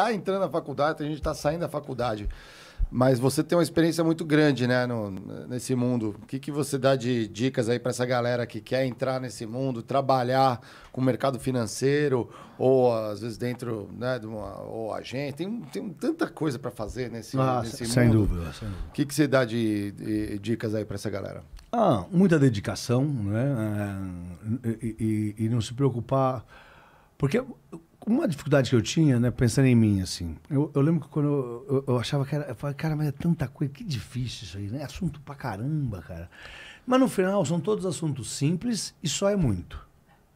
está entrando na faculdade, tem gente que está saindo da faculdade. Mas você tem uma experiência muito grande, né, no, nesse mundo. O que, que você dá de dicas aí para essa galera que quer entrar nesse mundo, trabalhar com o mercado financeiro, ou às vezes dentro né, de uma ou agente? Tem, tem tanta coisa para fazer nesse, ah, nesse sem mundo. Dúvida, sem dúvida. O que, que você dá de, de dicas aí para essa galera? Ah, muita dedicação, né? É, e, e, e não se preocupar. Porque uma dificuldade que eu tinha, né, pensando em mim, assim, eu, eu lembro que quando eu, eu, eu, achava que era, eu falei, cara, mas é tanta coisa, que difícil isso aí, né? É assunto pra caramba, cara. Mas no final são todos assuntos simples e só é muito,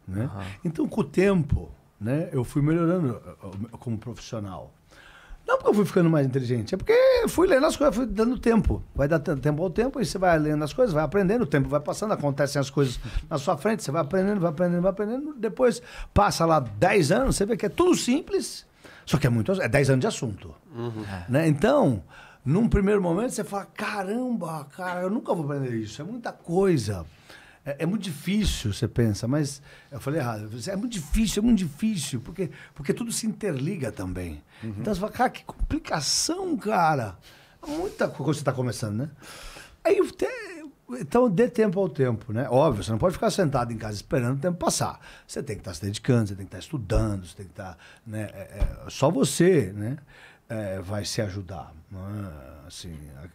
né? Uhum. Então, com o tempo, né, eu fui melhorando como profissional, não porque eu fui ficando mais inteligente, é porque fui lendo as coisas, fui dando tempo. Vai dar tempo ao tempo, e você vai lendo as coisas, vai aprendendo, o tempo vai passando, acontecem as coisas na sua frente, você vai aprendendo, vai aprendendo, vai aprendendo. Depois passa lá 10 anos, você vê que é tudo simples, só que é muito. É 10 anos de assunto. Uhum. Né? Então, num primeiro momento, você fala: caramba, cara, eu nunca vou aprender isso, é muita coisa. É, é, muito difícil, você pensa, mas eu falei errado. é muito difícil, é muito difícil, porque, porque tudo se interliga também. Uhum. Então você fala, cara, que complicação, cara. É muita coisa que você está começando, né? Aí então dê tempo ao tempo, né? Óbvio, você não pode ficar sentado em casa esperando o tempo passar. Você tem que estar tá se dedicando, você tem que estar tá estudando, você tem que estar. Tá, né, é, é, só você, né? é, vai se ajudar. É? Assim,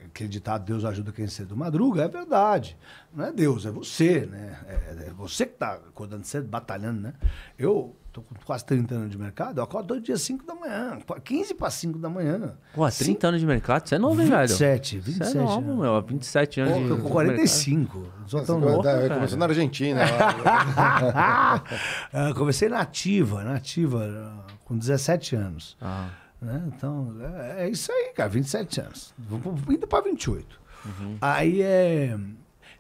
acreditar Deus ajuda quem cedo madruga é verdade. Não é Deus, é você, né? É, é você que está acordando cedo, batalhando, né? Eu tô com quase 30 anos de mercado, eu acordo todo dia 5 da manhã, 15 para 5 da manhã. Pô, 30 5... anos de mercado? Você é novo, hein, velho? 27, 27. Você é novo, anos. meu. 27 anos Pô, de Eu com 45. sou é tão novo. Eu comecei na Argentina. Né? Ah, comecei na ativa, na ativa, com 17 anos. Ah. Né? Então, é, é, isso aí, cara, 27 anos. Indo para 28. Uhum. Aí é.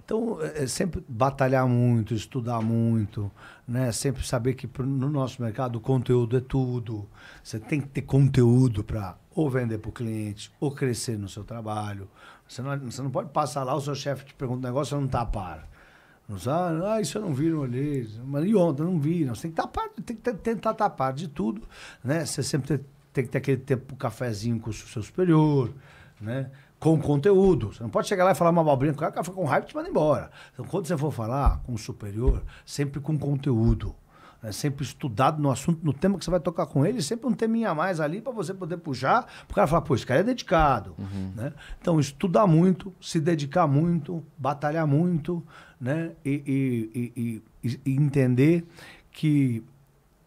Então, é, é sempre batalhar muito, estudar muito, né? Sempre saber que no nosso mercado o conteúdo é tudo. Você tem que ter conteúdo para ou vender para o cliente, ou crescer no seu trabalho. Você não, é, você não pode passar lá, o seu chefe te pergunta um negócio, eu não está a par. Não sabe? Ah, isso eu não vi, não olhei. Mas e ontem? Não vi. Não. Você tem que tapar, tá tem que tentar tapar tá de tudo, né? Você sempre tem que ter aquele tempo cafezinho com o seu superior, né? Com conteúdo. Você não pode chegar lá e falar uma abobrinha, o cara fica com raiva e te manda embora. Então, quando você for falar com o superior, sempre com conteúdo. Né? Sempre estudado no assunto, no tema que você vai tocar com ele, sempre um teminha a mais ali para você poder puxar, o cara falar, pô, esse cara é dedicado. Uhum. Né? Então, estudar muito, se dedicar muito, batalhar muito, né? e, e, e, e entender que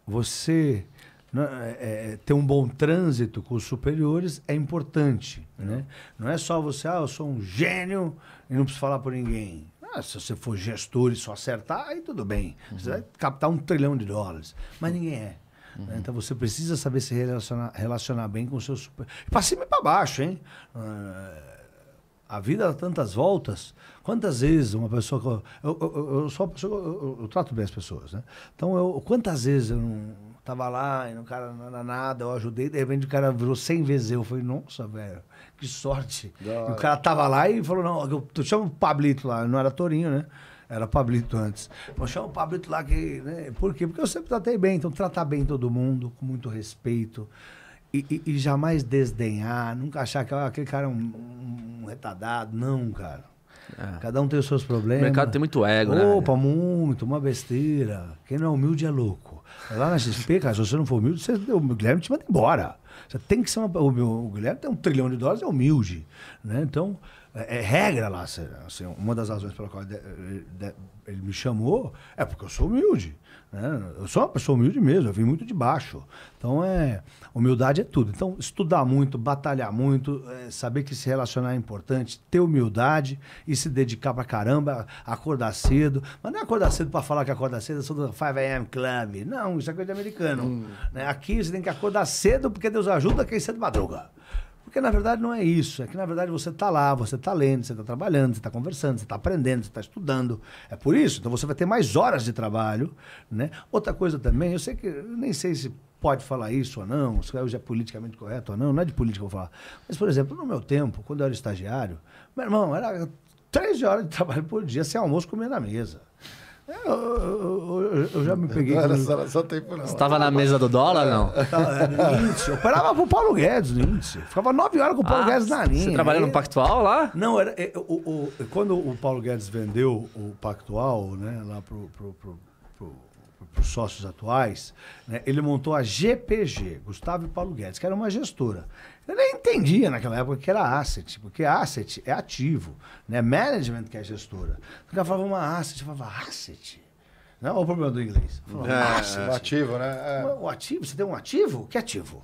você né, é, é, ter um bom trânsito com os superiores é importante. Né? Não é só você, ah, eu sou um gênio e não preciso falar por ninguém. Ah, se você for gestor e só acertar, aí tudo bem. Você uhum. vai captar um trilhão de dólares. Mas ninguém é. Uhum. Né? Então você precisa saber se relacionar, relacionar bem com o seu E Para cima e para baixo, hein? Uh, a vida dá tantas voltas. Quantas vezes uma pessoa. Que eu, eu, eu, eu sou pessoa, eu, eu, trato bem as pessoas, né? Então, eu, quantas vezes eu não Tava lá, e o cara não era nada, eu ajudei, de repente o cara virou 100 vezes eu. falei, nossa, velho, que sorte. o cara tava lá e falou, não, eu, eu chamo o Pablito lá, não era Torinho, né? Era Pablito antes. Mas chama o Pablito lá que. Né? Por quê? Porque eu sempre tratei bem, então tratar bem todo mundo, com muito respeito. E, e, e jamais desdenhar, nunca achar que ah, aquele cara é um, um, um retardado. Não, cara. É. Cada um tem os seus problemas. O mercado tem muito ego, Opa, né? Opa, muito, uma besteira. Quem não é humilde é louco. Lá na XP, cara, se você não for humilde, você, o Guilherme te manda embora. Você tem que ser uma. O, meu, o Guilherme tem um trilhão de dólares, é humilde. Né? Então, é, é regra lá. Assim, uma das razões pela qual ele me chamou é porque eu sou humilde. Né? Eu sou uma pessoa humilde mesmo, eu vim muito de baixo. Então, é, humildade é tudo. Então, estudar muito, batalhar muito, é, saber que se relacionar é importante, ter humildade e se dedicar pra caramba, acordar cedo. Mas não é acordar cedo pra falar que acorda cedo, eu é sou do 5 AM Club. Não, isso é coisa de americano. Hum. Né? Aqui você tem que acordar cedo porque Deus ajuda quem cedo madruga. Porque na verdade não é isso. É que na verdade você está lá, você está lendo, você está trabalhando, você está conversando, você está aprendendo, você está estudando. É por isso. Então você vai ter mais horas de trabalho. Né? Outra coisa também, eu sei que nem sei se pode falar isso ou não, se hoje é politicamente correto ou não, não é de política que eu vou falar. Mas, por exemplo, no meu tempo, quando eu era estagiário, meu irmão, era 13 horas de trabalho por dia, sem almoço, comendo na mesa. Eu, eu, já me peguei. Não, só, só tempo não. Você estava na mesa do dólar, não? É, eu operava Eu o Paulo Guedes no índice. ficava nove horas com o Paulo ah, Guedes na linha. Você trabalhou no Pactual lá? Não, era, é, o, quando o Paulo Guedes vendeu o Pactual, né, lá pro, pro, pro, pro para os sócios atuais, né, ele montou a GPG, Gustavo e Paulo Guedes, que era uma gestora. Eu nem entendia naquela época que era asset, porque asset é ativo, né? Management que é gestora. O cara falava uma asset, eu falava asset. Não, é o problema do inglês. Falou, é, é o é, é. ativo, né? É. O ativo? Você tem um ativo? Que ativo?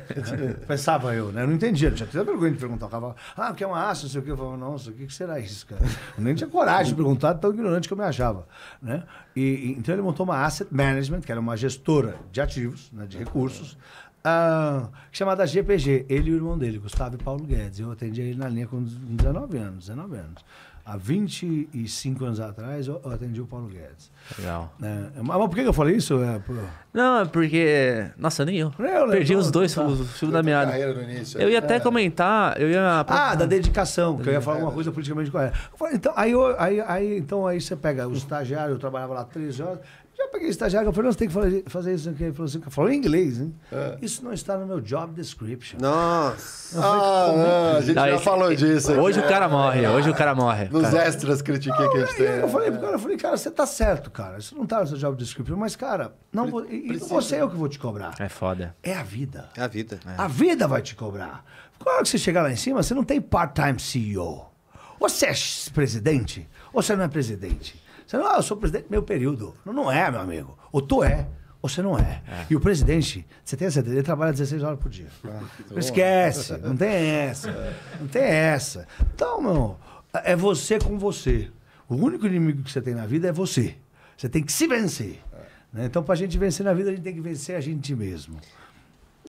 Pensava eu, né? Eu não entendia, não tinha tanta vergonha de perguntar. O cavalo, ah, o que é uma aço, não sei o que. Eu falava, nossa, o que será isso, cara? Eu nem tinha coragem de hum. perguntar, tão ignorante que eu me achava. Né? E, então ele montou uma asset management, que era uma gestora de ativos, né, de recursos, ah, chamada GPG. Ele e o irmão dele, Gustavo e Paulo Guedes. Eu atendi ele na linha com 19 anos, 19 anos. Há 25 anos atrás, eu atendi o Paulo Guedes. Legal. É, é mas, por que eu falei isso? É, por... Não, é porque. Nossa, nem eu. eu Perdi os dois, tá. o filme da meada. eu ia é. até comentar, eu ia. Ah, da dedicação, da que eu ia falar uma coisa politicamente correta. Então, aí, aí, aí, então, aí você pega o estagiário, eu trabalhava lá 13 horas, já peguei estagiário, eu falei, você tem que fazer isso aqui. Ele falou assim, falou em inglês, hein? É. Isso não está no meu job description. Nossa! Falei, ah, não, né? a gente não, já esse, falou disso. Hoje o cara morre, é. hoje o cara morre. Nos cara. extras critiquei que a gente tem. Eu é. falei cara, eu falei, cara, você tá certo, cara. Isso não está no seu job description, mas, cara, não, vou, não vou ser eu que vou te cobrar. É foda. É a vida. É a vida. É. A vida vai te cobrar. Quando que você chegar lá em cima, você não tem part-time CEO. Ou você é presidente, ou você não é presidente. Você não, ah, eu sou presidente meu período. Não, não é, meu amigo. Ou tu é, ou você não é. é. E o presidente, você tem a certeza, ele trabalha 16 horas por dia. Ah, não esquece, não tem essa. Não tem essa. Então, meu, é você com você. O único inimigo que você tem na vida é você. Você tem que se vencer. É. Né? Então, para a gente vencer na vida, a gente tem que vencer a gente mesmo.